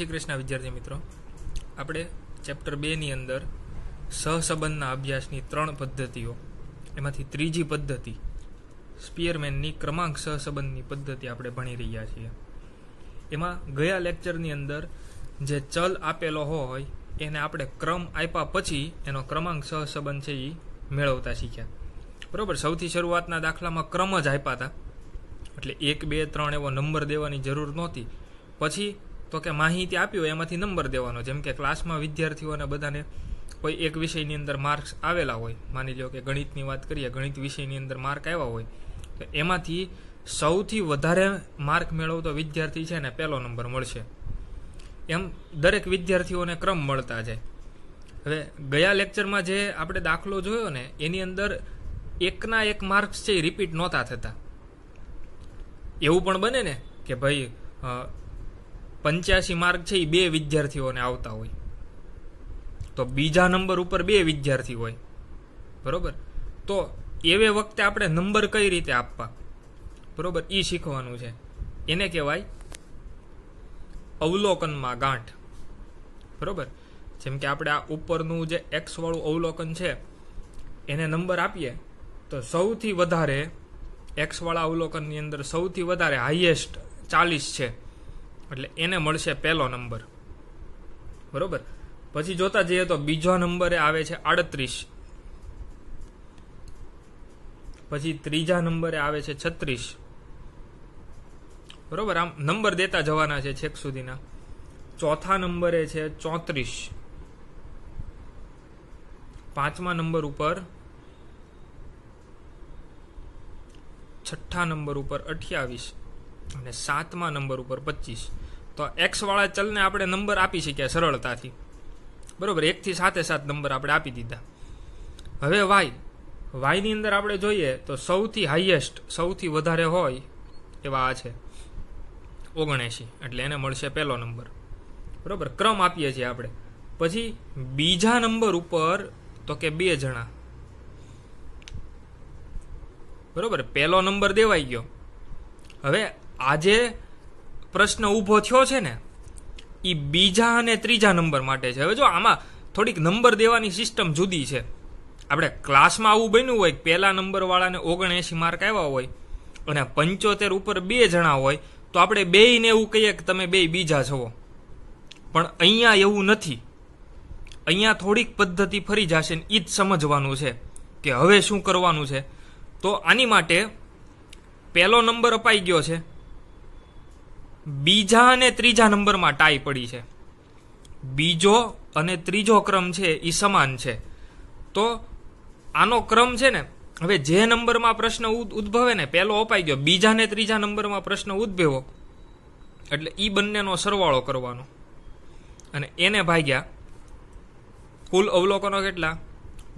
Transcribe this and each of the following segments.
શ્રી કૃષ્ણ વિદ્યાર્થી મિત્રો આપણે ચેપ્ટર બેની અંદર સહસંબંધના અભ્યાસની ત્રણ પદ્ધતિઓ એમાંથી ત્રીજી પદ્ધતિ સ્પિયરમેનની ક્રમાંક સહસંબંધની પદ્ધતિ આપણે ભણી રહ્યા છીએ એમાં ગયા લેક્ચરની અંદર જે ચલ આપેલો હોય એને આપણે ક્રમ આપ્યા પછી એનો ક્રમાંક સહસંબંધ છે એ મેળવતા શીખ્યા બરાબર સૌથી શરૂઆતના દાખલામાં ક્રમ જ આપ્યા હતા એટલે એક બે ત્રણ એવો નંબર દેવાની જરૂર નહોતી પછી તો કે માહિતી આપી એમાંથી નંબર દેવાનો જેમ કે ક્લાસમાં વિદ્યાર્થીઓને બધાને કોઈ એક વિષયની અંદર માર્ક્સ આવેલા હોય માની લો કે ગણિતની વાત કરીએ ગણિત વિષયની અંદર માર્ક આવ્યા હોય તો એમાંથી સૌથી વધારે માર્ક મેળવતો વિદ્યાર્થી છે ને પહેલો નંબર મળશે એમ દરેક વિદ્યાર્થીઓને ક્રમ મળતા જાય હવે ગયા લેક્ચરમાં જે આપણે દાખલો જોયો ને એની અંદર એકના એક માર્ક્સ છે એ રિપીટ નહોતા થતા એવું પણ બને ને કે ભાઈ પંચ્યાસી માર્ક છે એ બે વિદ્યાર્થીઓને આવતા હોય તો બીજા નંબર ઉપર બે વિદ્યાર્થી હોય બરોબર તો એવે વખતે આપણે નંબર કઈ રીતે આપવા બરોબર એ શીખવાનું છે એને કહેવાય અવલોકનમાં ગાંઠ બરોબર જેમ કે આપણે આ ઉપરનું જે એક્સવાળું અવલોકન છે એને નંબર આપીએ તો સૌથી વધારે એક્સવાળા અવલોકનની અંદર સૌથી વધારે હાઈએસ્ટ ચાલીસ છે એટલે એને મળશે પહેલો નંબર બરોબર પછી જોતા જઈએ તો બીજો નંબરે આવે છે આડત્રીસ પછી ત્રીજા નંબરે આવે છે છત્રીસ બરોબર આમ નંબર દેતા જવાના છે છેક સુધીના ચોથા નંબરે છે ચોત્રીસ પાંચમા નંબર ઉપર છઠ્ઠા નંબર ઉપર અઠ્યાવીસ અને સાતમા નંબર ઉપર પચીસ તો એક્સવાળા ચલને આપણે નંબર આપી શક્યા સરળતાથી બરાબર એકથી સાતે સાત નંબર આપણે આપી દીધા હવે વાય વાયની અંદર આપણે જોઈએ તો સૌથી હાઈએસ્ટ સૌથી વધારે હોય એવા આ છે ઓગણએંશી એટલે એને મળશે પહેલો નંબર બરાબર ક્રમ આપીએ છીએ આપણે પછી બીજા નંબર ઉપર તો કે બે જણા બરોબર પહેલો નંબર દેવાઈ ગયો હવે આજે પ્રશ્ન ઊભો થયો છે ને એ બીજા અને ત્રીજા નંબર માટે છે હવે જો આમાં થોડીક નંબર દેવાની સિસ્ટમ જુદી છે આપણે ક્લાસમાં આવું બન્યું હોય પહેલા નંબરવાળાને ઓગણએંશી માર્ક આવ્યા હોય અને પંચોતેર ઉપર બે જણા હોય તો આપણે બેયને એવું કહીએ કે તમે બે બીજા છો પણ અહીંયા એવું નથી અહીંયા થોડીક પદ્ધતિ ફરી જશે ને એ જ સમજવાનું છે કે હવે શું કરવાનું છે તો આની માટે પહેલો નંબર અપાઈ ગયો છે બીજા અને ત્રીજા નંબરમાં ટાઈ પડી છે બીજો અને ત્રીજો ક્રમ છે એ સમાન છે તો આનો ક્રમ છે ને હવે જે નંબરમાં પ્રશ્ન ઉદ્ભવે ને પહેલો અપાઈ ગયો બીજા ને ત્રીજા નંબરમાં પ્રશ્ન ઉદ્ભવ્યો એટલે એ બંનેનો સરવાળો કરવાનો અને એને ભાગ્યા કુલ અવલોકનો કેટલા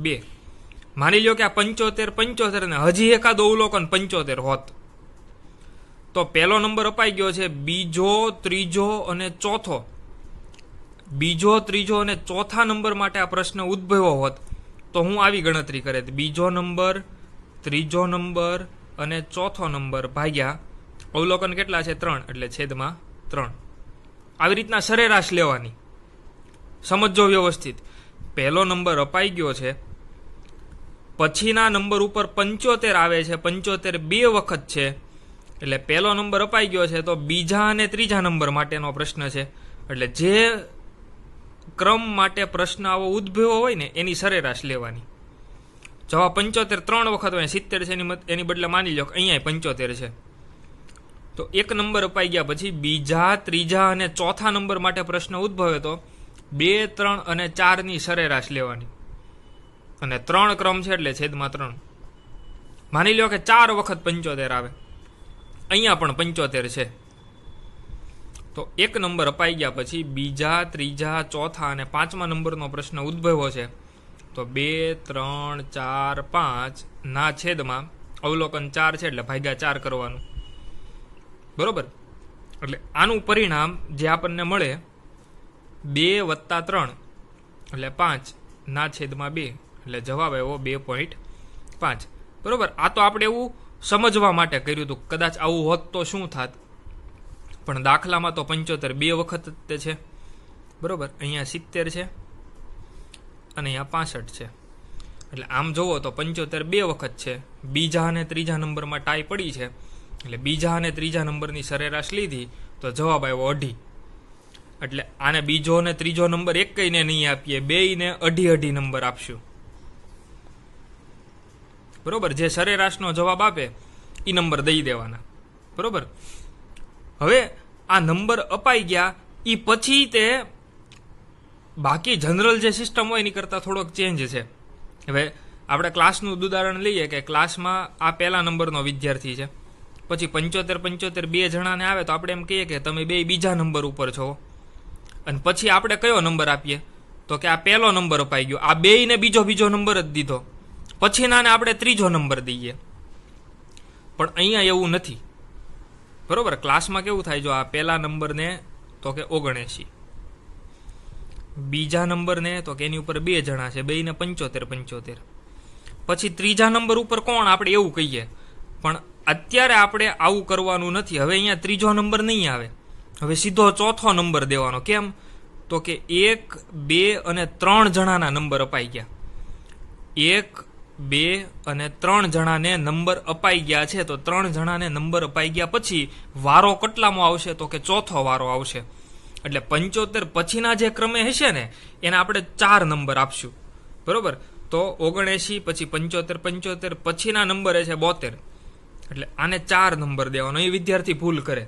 બે માની લ્યો કે આ પંચોતેર પંચોતેર ને હજી એકાદો અવલોકન પંચોતેર હોત તો પહેલો નંબર અપાઈ ગયો છે બીજો ત્રીજો અને ચોથો બીજો ત્રીજો અને ચોથા નંબર માટે આ પ્રશ્ન ઉદ્ભવ્યો હોત તો હું આવી ગણતરી કરે બીજો નંબર ત્રીજો નંબર અને ચોથો નંબર ભાગ્યા અવલોકન કેટલા છે ત્રણ એટલે છેદમાં ત્રણ આવી રીતના સરેરાશ લેવાની સમજો વ્યવસ્થિત પહેલો નંબર અપાઈ ગયો છે પછીના નંબર ઉપર પંચોતેર આવે છે પંચોતેર બે વખત છે એટલે પહેલો નંબર અપાઈ ગયો છે તો બીજા અને ત્રીજા નંબર માટેનો પ્રશ્ન છે એટલે જે ક્રમ માટે પ્રશ્ન આવો ઉદ્ભવ્યો હોય ને એની સરેરાશ લેવાની જવાબ પંચોતેર ત્રણ વખત હોય સિત્તેર છે એની એની બદલે માની લો કે અહીંયા પંચોતેર છે તો એક નંબર અપાઈ ગયા પછી બીજા ત્રીજા અને ચોથા નંબર માટે પ્રશ્ન ઉદ્ભવે તો બે ત્રણ અને ચારની સરેરાશ લેવાની અને ત્રણ ક્રમ છે એટલે છેદમાં ત્રણ માની લો કે ચાર વખત પંચોતેર આવે અહીંયા પણ પંચોતેર છે તો એક નંબર અપાઈ ગયા પછી બીજા ત્રીજા ચોથા અને પાંચમા નંબરનો પ્રશ્ન ઉદ્ભવ્યો છે તો બે ત્રણ ચાર પાંચ ના છેદમાં અવલોકન ચાર છે એટલે ભાગ્યા ચાર કરવાનું બરોબર એટલે આનું પરિણામ જે આપણને મળે બે વત્તા ત્રણ એટલે પાંચ ના છેદમાં બે એટલે જવાબ આવ્યો બે પોઈન્ટ પાંચ બરોબર આ તો આપણે એવું સમજવા માટે કર્યું હતું કદાચ આવું હોત તો શું થાત પણ દાખલામાં તો પંચોતેર બે વખત તે છે બરાબર અહીંયા સિત્તેર છે અને અહીંયા પાસઠ છે એટલે આમ જુઓ તો પંચોતેર બે વખત છે બીજા અને ત્રીજા નંબરમાં ટાઈ પડી છે એટલે બીજા અને ત્રીજા નંબરની સરેરાશ લીધી તો જવાબ આવ્યો અઢી એટલે આને બીજો અને ત્રીજો નંબર એક કહીને નહીં આપીએ ને અઢી અઢી નંબર આપશું બરોબર જે સરેરાશનો જવાબ આપે એ નંબર દઈ દેવાના બરોબર હવે આ નંબર અપાઈ ગયા એ પછી તે બાકી જનરલ જે સિસ્ટમ હોય એની કરતાં થોડોક ચેન્જ છે હવે આપણે ક્લાસનું ઉદાહરણ લઈએ કે ક્લાસમાં આ પહેલા નંબરનો વિદ્યાર્થી છે પછી પંચોતેર પંચોતેર બે જણાને આવે તો આપણે એમ કહીએ કે તમે બે બીજા નંબર ઉપર છો અને પછી આપણે કયો નંબર આપીએ તો કે આ પહેલો નંબર અપાઈ ગયો આ બેયને બીજો બીજો નંબર જ દીધો પછીનાને આપણે ત્રીજો નંબર દઈએ પણ અહીંયા એવું નથી બરોબર ક્લાસમાં કેવું થાય જો આ પહેલા નંબરને તો કે ઓગણએંશી બીજા નંબરને તો કે એની ઉપર બે જણા છે બેને પંચોતેર પંચોતેર પછી ત્રીજા નંબર ઉપર કોણ આપણે એવું કહીએ પણ અત્યારે આપણે આવું કરવાનું નથી હવે અહીંયા ત્રીજો નંબર નહીં આવે હવે સીધો ચોથો નંબર દેવાનો કેમ તો કે એક બે અને ત્રણ જણાના નંબર અપાઈ ગયા એક બે અને ત્રણ જણાને નંબર અપાઈ ગયા છે તો ત્રણ જણાને નંબર અપાઈ ગયા પછી વારો કેટલામાં આવશે તો કે ચોથો વારો આવશે એટલે પંચોતેર પછીના જે ક્રમે હશે ને એને આપણે ચાર નંબર આપશું બરોબર તો ઓગણએંશી પછી પંચોતેર પંચોતેર પછીના નંબર છે બોતેર એટલે આને ચાર નંબર દેવાનો એ વિદ્યાર્થી ભૂલ કરે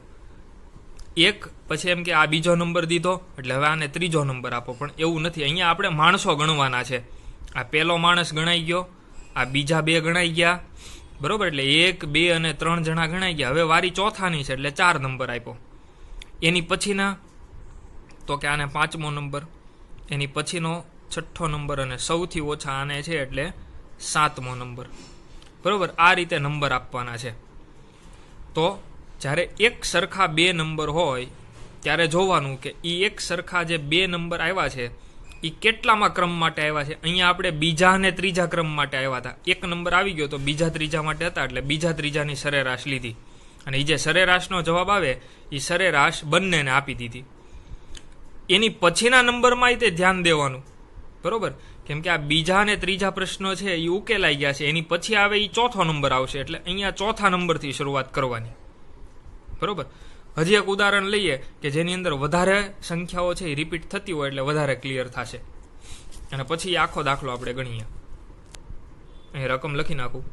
એક પછી એમ કે આ બીજો નંબર દીધો એટલે હવે આને ત્રીજો નંબર આપો પણ એવું નથી અહીંયા આપણે માણસો ગણવાના છે આ પહેલો માણસ ગણાઈ ગયો આ બીજા બે ગણાઈ ગયા બરોબર એટલે એક બે અને ત્રણ જણા ગણાઈ ગયા હવે વારી ચોથાની છે એટલે ચાર નંબર આપ્યો એની પછીના તો કે આને પાંચમો નંબર એની પછીનો છઠ્ઠો નંબર અને સૌથી ઓછા આને છે એટલે સાતમો નંબર બરોબર આ રીતે નંબર આપવાના છે તો જ્યારે એક સરખા બે નંબર હોય ત્યારે જોવાનું કે એ એક સરખા જે બે નંબર આવ્યા છે એ કેટલામાં ક્રમ માટે આવ્યા છે અહીંયા આપણે બીજા અને ત્રીજા ક્રમ માટે આવ્યા હતા એક નંબર આવી ગયો તો બીજા ત્રીજા માટે હતા એટલે બીજા ત્રીજાની સરેરાશ લીધી અને એ જે સરેરાશનો જવાબ આવે એ સરેરાશ બંનેને આપી દીધી એની પછીના નંબરમાં તે ધ્યાન દેવાનું બરોબર કેમ કે આ બીજા અને ત્રીજા પ્રશ્નો છે એ ઉકેલાઈ ગયા છે એની પછી આવે એ ચોથો નંબર આવશે એટલે અહીંયા ચોથા નંબરથી શરૂઆત કરવાની બરોબર હજી એક ઉદાહરણ લઈએ કે જેની અંદર વધારે સંખ્યાઓ છે એ રિપીટ થતી હોય એટલે વધારે ક્લિયર થશે અને પછી આખો દાખલો આપણે ગણીએ અહીં રકમ લખી નાખું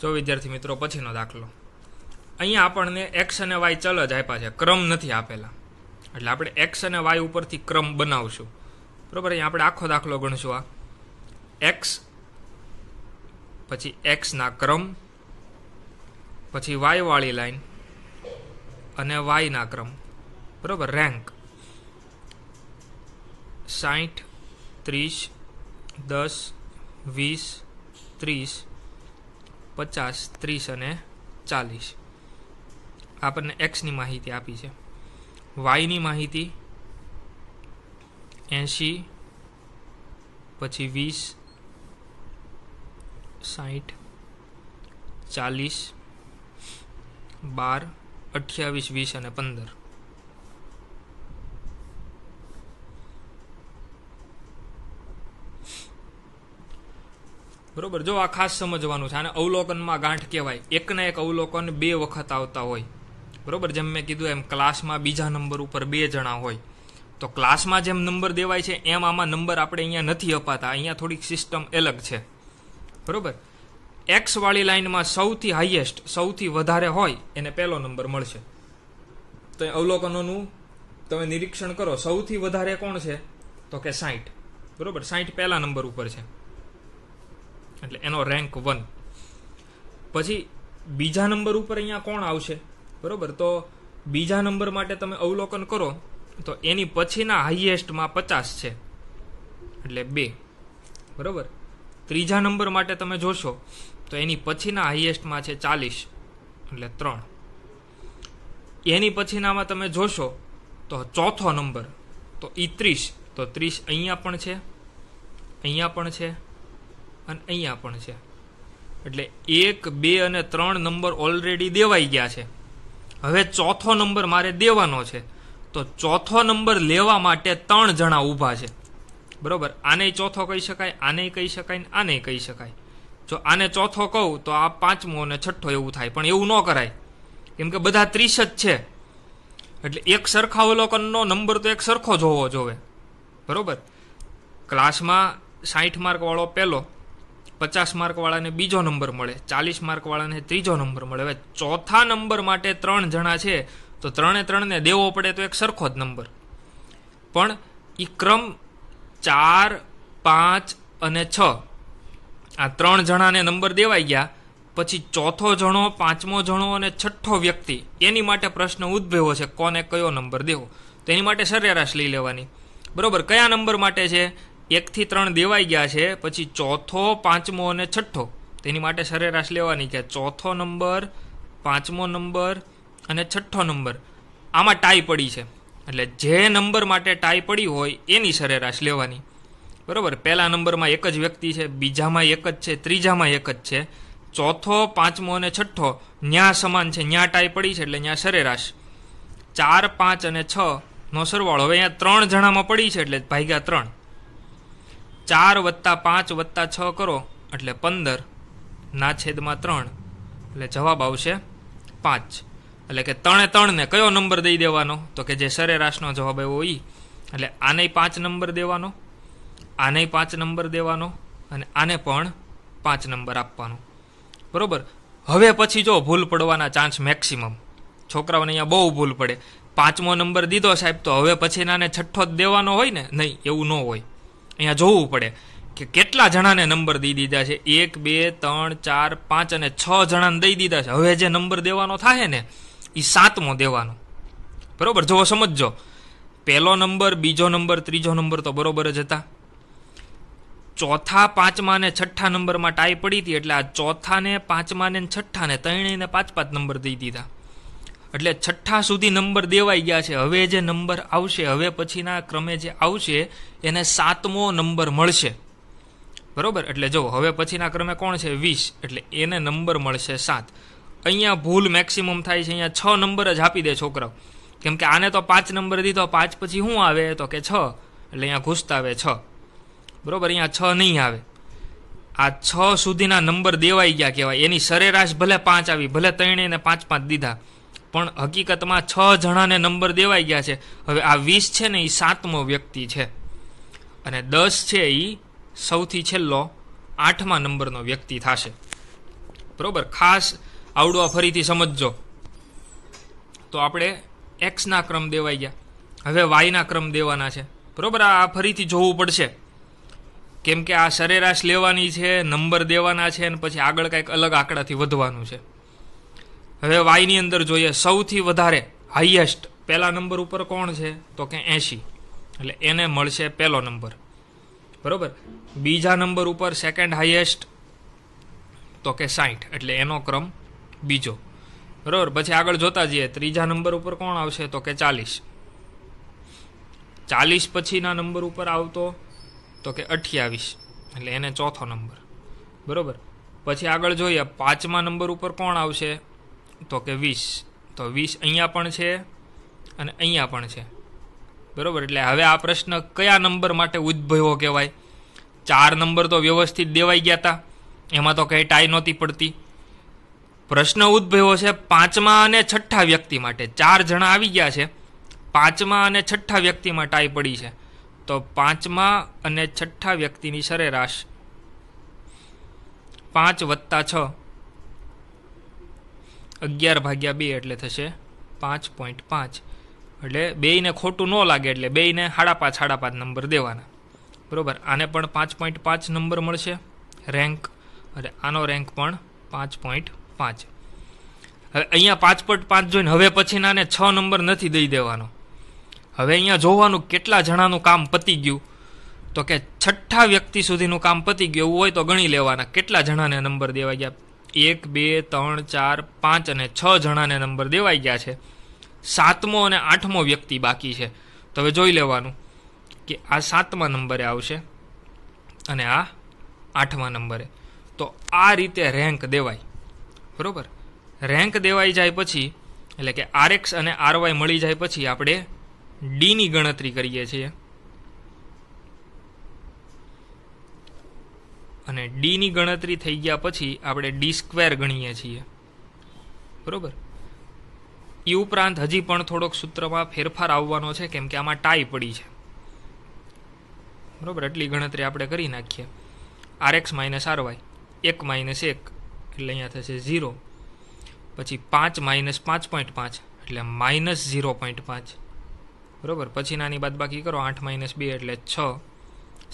જો વિદ્યાર્થી મિત્રો પછીનો દાખલો અહીંયા આપણને એક્સ અને વાય ચલ જ આપ્યા છે ક્રમ નથી આપેલા એટલે આપણે એક્સ અને વાય ઉપરથી ક્રમ બનાવશું બરાબર અહીંયા આપણે આખો દાખલો ગણશું આ એક્સ પછી એક્સના ક્રમ પછી વાયવાળી લાઈન અને વાયના ક્રમ બરાબર રેન્ક સાઠ ત્રીસ દસ વીસ ત્રીસ પચાસ ત્રીસ અને ચાલીસ આપણને એક્સની માહિતી આપી છે વાયની માહિતી એંશી પછી વીસ સાઠ ચાલીસ બાર અઠ્યાવીસ વીસ અને પંદર બરોબર જો આ ખાસ સમજવાનું છે અને અવલોકનમાં ગાંઠ કહેવાય એકના એક અવલોકન બે વખત આવતા હોય બરોબર જેમ મેં કીધું એમ ક્લાસમાં બીજા નંબર ઉપર બે જણા હોય તો ક્લાસમાં જેમ નંબર દેવાય છે એમ આમાં નંબર આપણે અહીંયા નથી અપાતા અહીંયા થોડીક સિસ્ટમ અલગ છે બરોબર એક્સવાળી લાઇનમાં સૌથી હાઈએસ્ટ સૌથી વધારે હોય એને પહેલો નંબર મળશે તો અવલોકનોનું તમે નિરીક્ષણ કરો સૌથી વધારે કોણ છે તો કે સાઠ બરોબર સાઠ પહેલા નંબર ઉપર છે એટલે એનો રેન્ક વન પછી બીજા નંબર ઉપર અહીંયા કોણ આવશે બરોબર તો બીજા નંબર માટે તમે અવલોકન કરો તો એની પછીના હાઈએસ્ટમાં પચાસ છે એટલે બે બરોબર ત્રીજા નંબર માટે તમે જોશો તો એની પછીના હાઈએસ્ટમાં છે ચાલીસ એટલે ત્રણ એની પછીનામાં તમે જોશો તો ચોથો નંબર તો એ ત્રીસ તો ત્રીસ અહીંયા પણ છે અહીંયા પણ છે અને અહીંયા પણ છે એટલે એક બે અને ત્રણ નંબર ઓલરેડી દેવાઈ ગયા છે હવે ચોથો નંબર મારે દેવાનો છે તો ચોથો નંબર લેવા માટે ત્રણ જણા ઊભા છે બરોબર આને ચોથો કહી શકાય આને કહી શકાય આને કહી શકાય જો આને ચોથો કહું તો આ પાંચમો અને છઠ્ઠો એવું થાય પણ એવું ન કરાય કેમ કે બધા ત્રીસ જ છે એટલે એક સરખા અવલોકનનો નંબર તો એક સરખો જ જોવે બરોબર ક્લાસમાં સાઠ માર્કવાળો પહેલો પચાસ માર્કવાળાને બીજો નંબર મળે ચાલીસ માર્કવાળાને ત્રીજો નંબર મળે હવે ચોથા નંબર માટે ત્રણ જણા છે તો ત્રણે ત્રણને દેવો પડે તો એક સરખો જ નંબર પણ એ ક્રમ ચાર પાંચ અને છ આ ત્રણ જણાને નંબર દેવાઈ ગયા પછી ચોથો જણો પાંચમો જણો અને છઠ્ઠો વ્યક્તિ એની માટે પ્રશ્ન ઉદ્ભવ્યો છે કોને કયો નંબર દેવો તેની માટે સરેરાશ લઈ લેવાની બરાબર કયા નંબર માટે છે એકથી ત્રણ દેવાઈ ગયા છે પછી ચોથો પાંચમો અને છઠ્ઠો તેની માટે સરેરાશ લેવાની કે ચોથો નંબર પાંચમો નંબર અને છઠ્ઠો નંબર આમાં ટાઈ પડી છે એટલે જે નંબર માટે ટાઈ પડી હોય એની સરેરાશ લેવાની બરાબર પહેલા નંબરમાં એક જ વ્યક્તિ છે બીજામાં એક જ છે ત્રીજામાં એક જ છે ચોથો પાંચમો અને છઠ્ઠો ન્યા સમાન છે ન્યા ટાઈ પડી છે એટલે ન્યા સરેરાશ ચાર પાંચ અને છ નો સરવાળો હવે અહીંયા ત્રણ જણામાં પડી છે એટલે ભાગ્યા ત્રણ ચાર વત્તા પાંચ વત્તા છ કરો એટલે પંદર ના છેદમાં ત્રણ એટલે જવાબ આવશે પાંચ એટલે કે ત્રણે ત્રણને કયો નંબર દઈ દેવાનો તો કે જે સરેરાશનો જવાબ આવ્યો એ એટલે આને પાંચ નંબર દેવાનો આને પાંચ નંબર દેવાનો અને આને પણ પાંચ નંબર આપવાનો બરાબર હવે પછી જો ભૂલ પડવાના ચાન્સ મેક્સિમમ છોકરાઓને અહીંયા બહુ ભૂલ પડે પાંચમો નંબર દીધો સાહેબ તો હવે પછી નાને છઠ્ઠો જ દેવાનો હોય ને નહીં એવું ન હોય અહીંયા જોવું પડે કે કેટલા જણાને નંબર દઈ દીધા છે એક બે ત્રણ ચાર પાંચ અને છ જણાને દઈ દીધા છે હવે જે નંબર દેવાનો થાય ને એ સાતમો દેવાનો બરાબર જો સમજજો પહેલો નંબર બીજો નંબર ત્રીજો નંબર તો બરોબર જ હતા ચોથા પાંચમા ને છઠ્ઠા નંબરમાં ટાઈ પડી હતી એટલે આ ચોથાને પાંચમાને છઠ્ઠાને ત્રણેયને પાંચ પાંચ નંબર દઈ દીધા એટલે છઠ્ઠા સુધી નંબર દેવાઈ ગયા છે હવે જે નંબર આવશે હવે પછીના ક્રમે જે આવશે એને સાતમો નંબર મળશે બરાબર એટલે જો હવે પછીના ક્રમે કોણ છે વીસ એટલે એને નંબર મળશે સાત અહીંયા ભૂલ મેક્સિમમ થાય છે અહીંયા છ નંબર જ આપી દે છોકરાઓ કેમ કે આને તો પાંચ નંબર દીધો પાંચ પછી શું આવે તો કે છ એટલે અહીંયા ઘૂસતા આવે છ બરાબર અહીંયા છ નહીં આવે આ છ સુધીના નંબર દેવાઈ ગયા કહેવાય એની સરેરાશ ભલે પાંચ આવી ભલે ત્રણેયને પાંચ પાંચ દીધા પણ હકીકતમાં છ જણાને નંબર દેવાઈ ગયા છે હવે આ વીસ છે ને એ સાતમો વ્યક્તિ છે અને દસ છે એ સૌથી છેલ્લો આઠમા નંબરનો વ્યક્તિ થશે બરાબર ખાસ આવડું આ ફરીથી સમજજો તો આપણે એક્સના ક્રમ દેવાઈ ગયા હવે વાયના ક્રમ દેવાના છે બરાબર આ ફરીથી જોવું પડશે કેમ કે આ સરેરાશ લેવાની છે નંબર દેવાના છે અને પછી આગળ કંઈક અલગ આંકડાથી વધવાનું છે હવે વાયની અંદર જોઈએ સૌથી વધારે હાઈએસ્ટ પહેલા નંબર ઉપર કોણ છે તો કે એંશી એટલે એને મળશે પહેલો નંબર બરાબર બીજા નંબર ઉપર સેકન્ડ હાઈએસ્ટ તો કે સાઠ એટલે એનો ક્રમ બીજો બરાબર પછી આગળ જોતા જઈએ ત્રીજા નંબર ઉપર કોણ આવશે તો કે ચાલીસ ચાલીસ પછીના નંબર ઉપર આવતો તો કે અઠ્યાવીસ એટલે એને ચોથો નંબર બરાબર પછી આગળ જોઈએ પાંચમા નંબર ઉપર કોણ આવશે તો કે વીસ તો વીસ અહીંયા પણ છે અને અહીંયા પણ છે બરાબર એટલે હવે આ પ્રશ્ન કયા નંબર માટે ઉદ્ભવ્યો કહેવાય ચાર નંબર તો વ્યવસ્થિત દેવાઈ ગયા હતા એમાં તો કંઈ ટાઈ નહોતી પડતી પ્રશ્ન ઉદ્ભવ્યો છે પાંચમા અને છઠ્ઠા વ્યક્તિ માટે ચાર જણા આવી ગયા છે પાંચમા અને છઠ્ઠા વ્યક્તિમાં ટાઈ પડી છે તો પાંચમા અને છઠ્ઠા વ્યક્તિની સરેરાશ પાંચ વત્તા છ અગિયાર ભાગ્યા બે એટલે થશે પાંચ પોઈન્ટ પાંચ એટલે બેયને ખોટું ન લાગે એટલે બેયને સાડા પાંચ સાડા પાંચ નંબર દેવાના બરાબર આને પણ પાંચ પોઈન્ટ પાંચ નંબર મળશે રેન્ક અને આનો રેન્ક પણ પાંચ પોઈન્ટ પાંચ હવે અહીંયા પાંચ પટ પાંચ જોઈને હવે પછીના છ નંબર નથી દઈ દેવાનો હવે અહીંયા જોવાનું કેટલા જણાનું કામ પતી ગયું તો કે છઠ્ઠા વ્યક્તિ સુધીનું કામ પતી ગયું એવું હોય તો ગણી લેવાના કેટલા જણાને નંબર દેવાઈ ગયા એક બે ત્રણ ચાર પાંચ અને છ જણાને નંબર દેવાઈ ગયા છે સાતમો અને આઠમો વ્યક્તિ બાકી છે તો હવે જોઈ લેવાનું કે આ સાતમા નંબરે આવશે અને આ આઠમા નંબરે તો આ રીતે રેન્ક દેવાય બરાબર રેન્ક દેવાઈ જાય પછી એટલે કે આરએક્સ અને આરવાય મળી જાય પછી આપણે ડીની ગણતરી કરીએ છીએ અને ડીની ગણતરી થઈ ગયા પછી આપણે ડી સ્ક્વેર ગણીએ છીએ બરાબર એ ઉપરાંત હજી પણ થોડોક સૂત્રમાં ફેરફાર આવવાનો છે કેમ કે આમાં ટાઈ પડી છે બરાબર એટલી ગણતરી આપણે કરી નાખીએ આર એક્સ માઇનસ આરવાય એક માઇનસ એક એટલે અહીંયા થશે ઝીરો પછી પાંચ માઇનસ પાંચ પોઈન્ટ પાંચ એટલે માઇનસ ઝીરો પોઈન્ટ પાંચ બરાબર પછી નાની બાદ બાકી કરો આઠ માઇનસ બે એટલે છ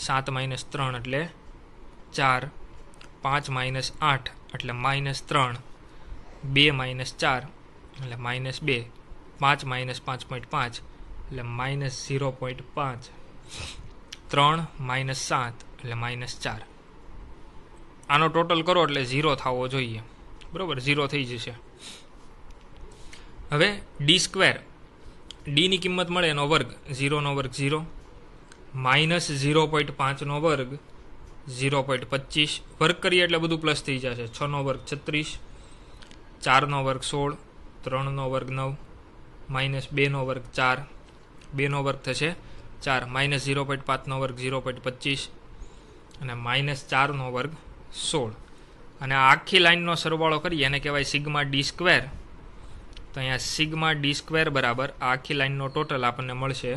સાત માઇનસ ત્રણ એટલે ચાર પાંચ માઇનસ આઠ એટલે માઇનસ ત્રણ બે માઇનસ ચાર એટલે માઇનસ બે પાંચ માઇનસ પાંચ પોઈન્ટ પાંચ એટલે માઇનસ ઝીરો પોઈન્ટ પાંચ ત્રણ માઇનસ સાત એટલે માઇનસ ચાર આનો ટોટલ કરો એટલે ઝીરો થવો જોઈએ બરાબર ઝીરો થઈ જશે હવે ડી સ્ક્વેર ડીની કિંમત મળે એનો વર્ગ ઝીરોનો વર્ગ ઝીરો માઇનસ ઝીરો પોઈન્ટ પાંચનો વર્ગ ઝીરો પોઈન્ટ પચીસ વર્ગ કરીએ એટલે બધું પ્લસ થઈ જશે છનો વર્ગ છત્રીસ ચારનો વર્ગ સોળ ત્રણનો વર્ગ નવ માઇનસ બેનો વર્ગ ચાર બેનો વર્ગ થશે ચાર માઇનસ ઝીરો પોઈન્ટ પાંચનો વર્ગ ઝીરો પોઈન્ટ પચીસ અને માઇનસ ચારનો વર્ગ સોળ અને આ આખી લાઇનનો સરવાળો કરીએ એને કહેવાય સિગ્મા ડી સ્ક્વેર તો અહીંયા સિગ્મા ડી સ્ક્વેર બરાબર આ આખી લાઇનનો ટોટલ આપણને મળશે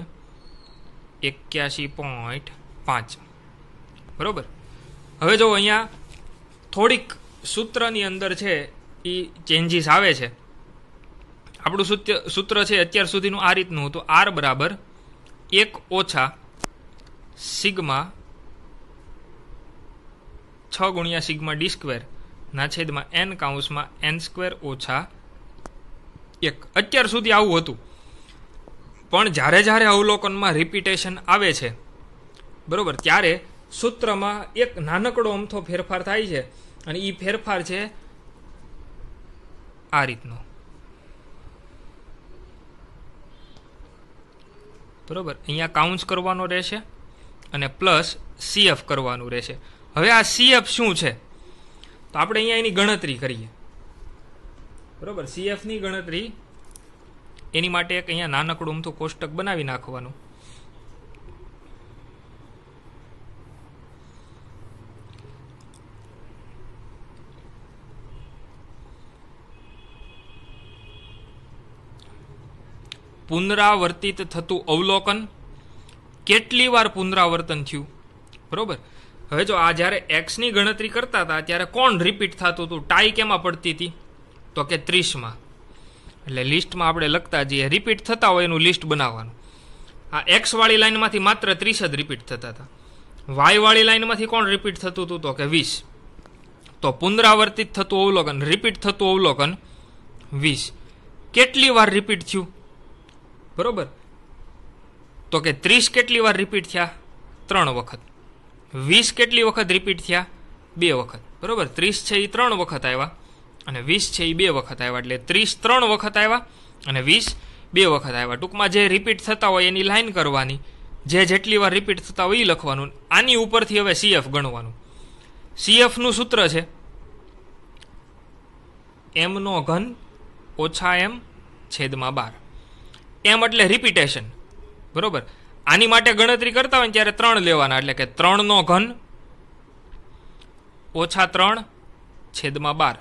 એક્યાસી પોઈન્ટ પાંચ બરાબર હવે જો અહીંયા થોડીક સૂત્રની અંદર છે એ ચેન્જીસ આવે છે આપણું સૂત્ર સૂત્ર છે અત્યાર સુધીનું આ રીતનું હતું આર બરાબર એક ઓછા સિગ્મા છ ગુણ્યા સિગ્મા ડી સ્ક્વેર ના છેદમાં એન કાઉન્સમાં એન સ્ક્વેર ઓછા એક અત્યાર સુધી આવું હતું પણ જ્યારે જ્યારે અવલોકનમાં રિપીટેશન આવે છે બરાબર ત્યારે સૂત્રમાં એક નાનકડો અમથો ફેરફાર થાય છે અને એ ફેરફાર છે આ રીતનો બરોબર અહીંયા કાઉન્સ કરવાનો રહેશે અને પ્લસ સીએફ કરવાનું રહેશે હવે આ સીએફ શું છે તો આપણે અહીંયા એની ગણતરી કરીએ બરોબર સીએફની ગણતરી એની માટે એક અહીંયા નાનકડું અમથું કોષ્ટક બનાવી નાખવાનું પુનરાવર્તિત થતું અવલોકન કેટલી વાર પુનરાવર્તન થયું બરોબર હવે જો આ જ્યારે એક્સની ગણતરી કરતા હતા ત્યારે કોણ રિપીટ થતું હતું ટાઈ કેમાં પડતી હતી તો કે ત્રીસમાં એટલે લિસ્ટમાં આપણે લખતા જઈએ રિપીટ થતા હોય એનું લિસ્ટ બનાવવાનું આ એક્સવાળી લાઇનમાંથી માત્ર ત્રીસ જ રિપીટ થતા હતા વાયવાળી લાઇનમાંથી કોણ રિપીટ થતું હતું તો કે વીસ તો પુનરાવર્તિત થતું અવલોકન રિપીટ થતું અવલોકન વીસ કેટલી વાર રિપીટ થયું બરોબર તો કે ત્રીસ કેટલી વાર રિપીટ થયા ત્રણ વખત વીસ કેટલી વખત રિપીટ થયા બે વખત બરાબર ત્રીસ છે એ ત્રણ વખત આવ્યા અને વીસ છે એ બે વખત આવ્યા એટલે ત્રીસ ત્રણ વખત આવ્યા અને વીસ બે વખત આવ્યા ટૂંકમાં જે રિપીટ થતા હોય એની લાઇન કરવાની જે જેટલી વાર રિપીટ થતા હોય એ લખવાનું આની ઉપરથી હવે સીએફ ગણવાનું સીએફનું સૂત્ર છે એમનો ઘન ઓછા એમ છેદમાં બાર એમ એટલે રિપીટેશન બરાબર આની માટે ગણતરી કરતા હોય ત્યારે ત્રણ લેવાના એટલે કે ત્રણનો ઘન ઓછા ત્રણ છેદમાં બાર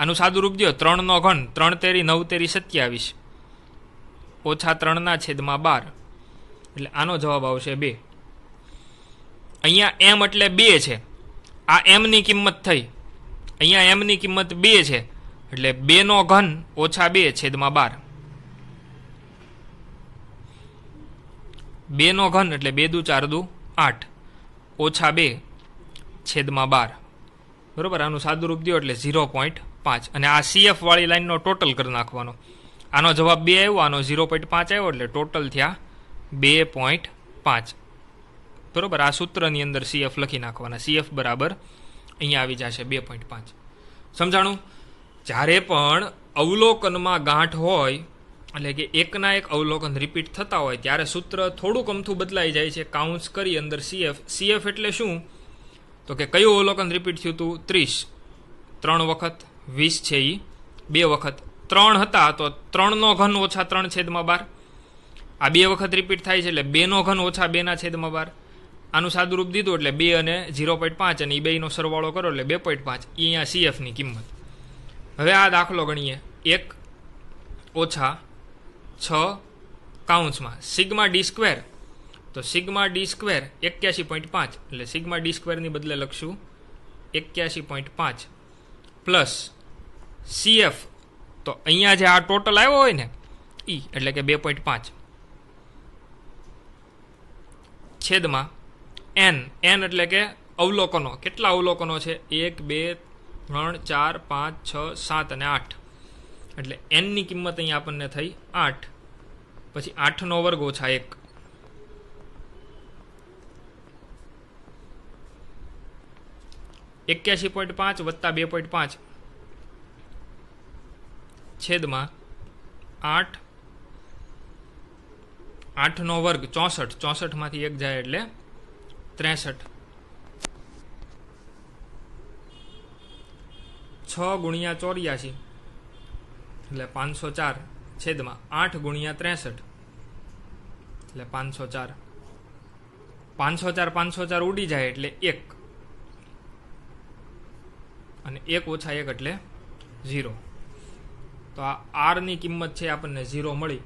આનું સાદું રૂપ દો ત્રણનો ઘન ત્રણ તેરી નવ તેરી સત્યાવીસ ઓછા ત્રણના છેદમાં બાર એટલે આનો જવાબ આવશે બે અહીંયા એમ એટલે બે છે આ એમની કિંમત થઈ અહીંયા એમની કિંમત બે છે એટલે બેનો ઘન ઓછા બે છેદમાં બાર બેનો ઘન એટલે બે દુ ચાર દુ આઠ ઓછા બે છેદમાં બાર બરાબર આનું સાદું રૂપ દો એટલે ઝીરો પોઈન્ટ પાંચ અને આ સીએફ વાળી લાઇનનો ટોટલ કરી નાખવાનો આનો જવાબ બે આવ્યો આનો ઝીરો પોઈન્ટ પાંચ આવ્યો એટલે ટોટલ થયા બે પોઈન્ટ પાંચ બરાબર આ સૂત્રની અંદર સીએફ લખી નાખવાના સીએફ બરાબર અહીંયા આવી જશે બે પોઈન્ટ પાંચ સમજાણું જ્યારે પણ અવલોકનમાં ગાંઠ હોય એટલે કે એકના એક અવલોકન રિપીટ થતા હોય ત્યારે સૂત્ર થોડુંક અમથું બદલાઈ જાય છે કાઉન્ટ્સ કરી અંદર સીએફ સીએફ એટલે શું તો કે કયું અવલોકન રિપીટ થયું હતું ત્રીસ ત્રણ વખત વીસ છે એ બે વખત ત્રણ હતા તો ત્રણનો ઘન ઓછા ત્રણ છેદમાં બાર આ બે વખત રિપીટ થાય છે એટલે બેનો ઘન ઓછા બેના છેદમાં બાર આનું સાદુરૂપ દીધું એટલે બે અને ઝીરો પોઈન્ટ પાંચ અને એ બેનો સરવાળો કરો એટલે બે પોઈન્ટ પાંચ એ અહીંયા સીએફની કિંમત હવે આ દાખલો ગણીએ એક ઓછા છ કાઉન્સમાં સિગ્મા ડી સ્ક્વેર તો સિગ્મા ડી સ્ક્વેર એક્યાસી પોઈન્ટ પાંચ એટલે સિગ્મા ડી સ્ક્વેરની બદલે લખશું એક્યાસી પોઈન્ટ પાંચ પ્લસ સીએફ તો અહીંયા જે આ ટોટલ આવ્યો હોય ને ઈ એટલે કે બે પોઈન્ટ પાંચ છેદમાં એન એન એટલે કે અવલોકનો કેટલા અવલોકનો છે એક બે ત્રણ ચાર પાંચ છ સાત અને આઠ એટલે એનની કિંમત અહીં આપણને થઈ આઠ પછી આઠનો વર્ગ ઓછા એક એક્યાસી પોઈન્ટ પાંચ વત્તા બે પોઈન્ટ પાંચ છેદમાં આઠ આઠનો વર્ગ ચોસઠ ચોસઠમાંથી એક જાય એટલે ત્રેસઠ છ ગુણ્યા ચોર્યાસી એટલે પાંચસો ચાર છેદમાં આઠ ગુણ્યા ત્રેસઠ એટલે પાંચસો ચાર પાંચસો ચાર પાંચસો ચાર ઉડી જાય એટલે એક અને એક ઓછા એક એટલે ઝીરો તો આ આરની કિંમત છે આપણને ઝીરો મળી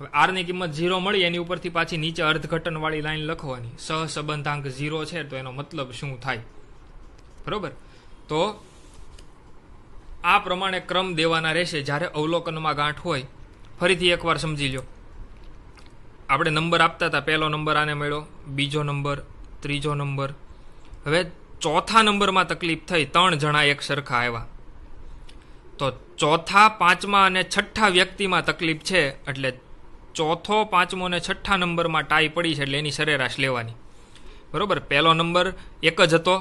હવે આરની કિંમત ઝીરો મળી એની ઉપરથી પાછી નીચે અર્ધઘટનવાળી લાઈન લખવાની સહસંબંધાંક ઝીરો છે તો એનો મતલબ શું થાય બરોબર તો આ પ્રમાણે ક્રમ દેવાના રહેશે જ્યારે અવલોકનમાં ગાંઠ હોય ફરીથી એકવાર સમજી લો આપણે નંબર આપતા હતા પહેલો નંબર આને મળ્યો બીજો નંબર ત્રીજો નંબર હવે ચોથા નંબરમાં તકલીફ થઈ ત્રણ જણા એક સરખા આવ્યા તો ચોથા પાંચમા અને છઠ્ઠા વ્યક્તિમાં તકલીફ છે એટલે ચોથો પાંચમો અને છઠ્ઠા નંબરમાં ટાઈ પડી છે એટલે એની સરેરાશ લેવાની બરાબર પહેલો નંબર એક જ હતો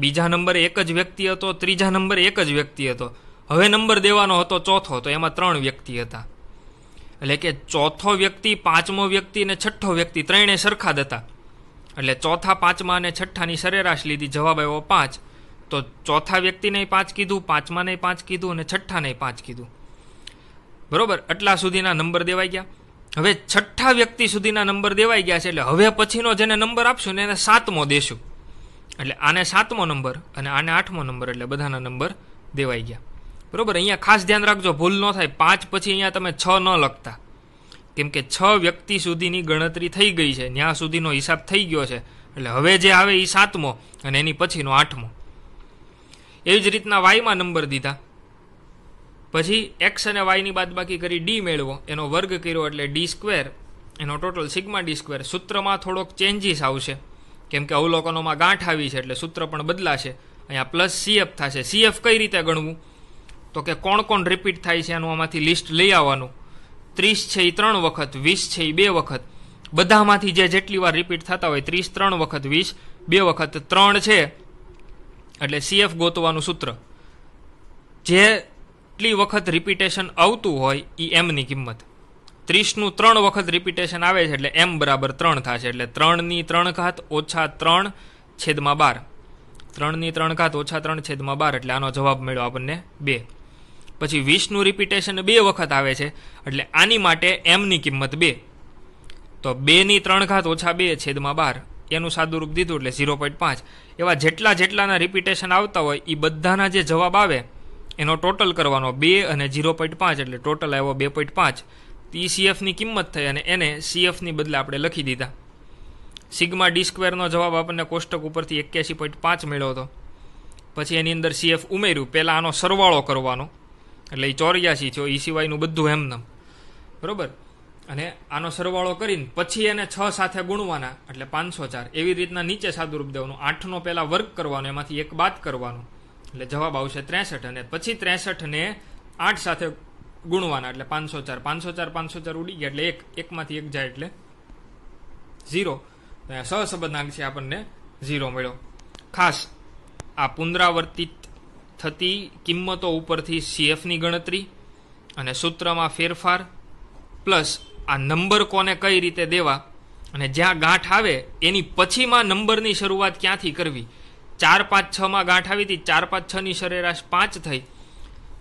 બીજા નંબર એક જ વ્યક્તિ હતો ત્રીજા નંબર એક જ વ્યક્તિ હતો હવે નંબર દેવાનો હતો ચોથો તો એમાં ત્રણ વ્યક્તિ હતા એટલે કે ચોથો વ્યક્તિ પાંચમો વ્યક્તિ અને છઠ્ઠો વ્યક્તિ ત્રણેય સરખા જ હતા એટલે ચોથા પાંચમા અને છઠ્ઠાની સરેરાશ લીધી જવાબ આવ્યો પાંચ તો ચોથા વ્યક્તિને પાંચ કીધું પાંચમાને પાંચ કીધું અને છઠ્ઠાને પાંચ કીધું બરાબર આટલા સુધીના નંબર દેવાઈ ગયા હવે છઠ્ઠા વ્યક્તિ સુધીના નંબર દેવાઈ ગયા છે એટલે હવે પછીનો જેને નંબર આપશું ને એને સાતમો દેશું એટલે આને સાતમો નંબર અને આને આઠમો નંબર એટલે બધાના નંબર દેવાઈ ગયા બરાબર અહીંયા ખાસ ધ્યાન રાખજો ભૂલ ન થાય પાંચ પછી અહીંયા તમે છ ન લખતા કેમ કે છ વ્યક્તિ સુધીની ગણતરી થઈ ગઈ છે ત્યાં સુધીનો હિસાબ થઈ ગયો છે એટલે હવે જે આવે એ સાતમો અને એની પછીનો આઠમો એવી જ રીતના વાયમાં નંબર દીધા પછી એક્સ અને વાયની બાદબાકી કરી ડી મેળવો એનો વર્ગ કર્યો એટલે ડી સ્ક્વેર એનો ટોટલ સિગ્મા ડી સ્ક્વેર સૂત્રમાં થોડોક ચેન્જીસ આવશે કેમ કે અવલોકનોમાં ગાંઠ આવી છે એટલે સૂત્ર પણ બદલાશે અહીંયા પ્લસ સીએફ થશે સીએફ કઈ રીતે ગણવું તો કે કોણ કોણ રિપીટ થાય છે એનું આમાંથી લિસ્ટ લઈ આવવાનું ત્રીસ છે એ ત્રણ વખત વીસ છે એ બે વખત બધામાંથી જે જેટલી વાર રિપીટ થતા હોય ત્રીસ ત્રણ વખત વીસ બે વખત ત્રણ છે એટલે સીએફ ગોતવાનું સૂત્ર જેટલી વખત રિપીટેશન આવતું હોય એ એમની કિંમત ત્રીસનું ત્રણ વખત રિપીટેશન આવે છે એટલે એમ બરાબર ત્રણ થશે એટલે ત્રણની ત્રણ ઘાત ઓછા ત્રણ છેદમાં બાર ત્રણની ત્રણ ઘાત ઓછા ત્રણ છેદમાં બાર એટલે આનો જવાબ મળ્યો આપણને બે પછી વીસનું રિપીટેશન બે વખત આવે છે એટલે આની માટે એમની કિંમત બે તો બેની ત્રણ ઘાત ઓછા બે છેદમાં બાર એનું સાદું રૂપ દીધું એટલે ઝીરો પોઈન્ટ પાંચ એવા જેટલા જેટલાના રિપીટેશન આવતા હોય એ બધાના જે જવાબ આવે એનો ટોટલ કરવાનો બે અને ઝીરો પોઈન્ટ પાંચ એટલે ટોટલ આવ્યો બે પોઈન્ટ પાંચ પીસીએફની કિંમત થઈ અને એને સીએફની બદલે આપણે લખી દીધા સિગ્મા ડી સ્ક્વેરનો જવાબ આપણને કોષ્ટક ઉપરથી એક્યાસી પોઈન્ટ પાંચ મળ્યો હતો પછી એની અંદર સીએફ ઉમેર્યું પહેલાં આનો સરવાળો કરવાનો એટલે એ ચોર્યાસી થયો એ સિવાયનું બધું એમનેમ બરાબર અને આનો સરવાળો કરીને પછી એને છ સાથે ગુણવાના એટલે પાંચસો ચાર એવી રીતના નીચે સાદુરૂપ દેવાનું આઠનો પહેલાં વર્ગ કરવાનો એમાંથી એક બાદ કરવાનો એટલે જવાબ આવશે ત્રેસઠ અને પછી ત્રેસઠને આઠ સાથે ગુણવાના એટલે પાંચસો ચાર પાંચસો ચાર પાંચસો ચાર ઉડી ગયા એટલે એક એકમાંથી એક જાય એટલે ઝીરો સહસંબંધાંક છે આપણને ઝીરો મળ્યો ખાસ આ પુનરાવર્તિત થતી કિંમતો ઉપરથી સીએફની ગણતરી અને સૂત્રમાં ફેરફાર પ્લસ આ નંબર કોને કઈ રીતે દેવા અને જ્યાં ગાંઠ આવે એની પછીમાં નંબરની શરૂઆત ક્યાંથી કરવી ચાર પાંચ છમાં ગાંઠ આવી હતી ચાર પાંચ છની સરેરાશ પાંચ થઈ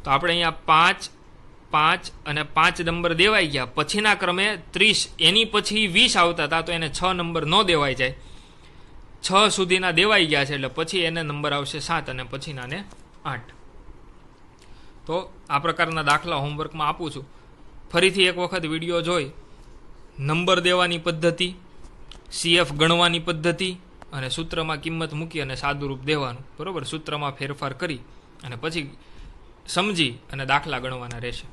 તો આપણે અહીંયા પાંચ પાંચ અને પાંચ નંબર દેવાઈ ગયા પછીના ક્રમે ત્રીસ એની પછી વીસ આવતા હતા તો એને છ નંબર ન દેવાઈ જાય છ સુધીના દેવાઈ ગયા છે એટલે પછી એને નંબર આવશે સાત અને પછીનાને આઠ તો આ પ્રકારના દાખલા હોમવર્કમાં આપું છું ફરીથી એક વખત વિડીયો જોઈ નંબર દેવાની પદ્ધતિ સીએફ ગણવાની પદ્ધતિ અને સૂત્રમાં કિંમત મૂકી અને સાદુરૂપ દેવાનું બરાબર સૂત્રમાં ફેરફાર કરી અને પછી સમજી અને દાખલા ગણવાના રહેશે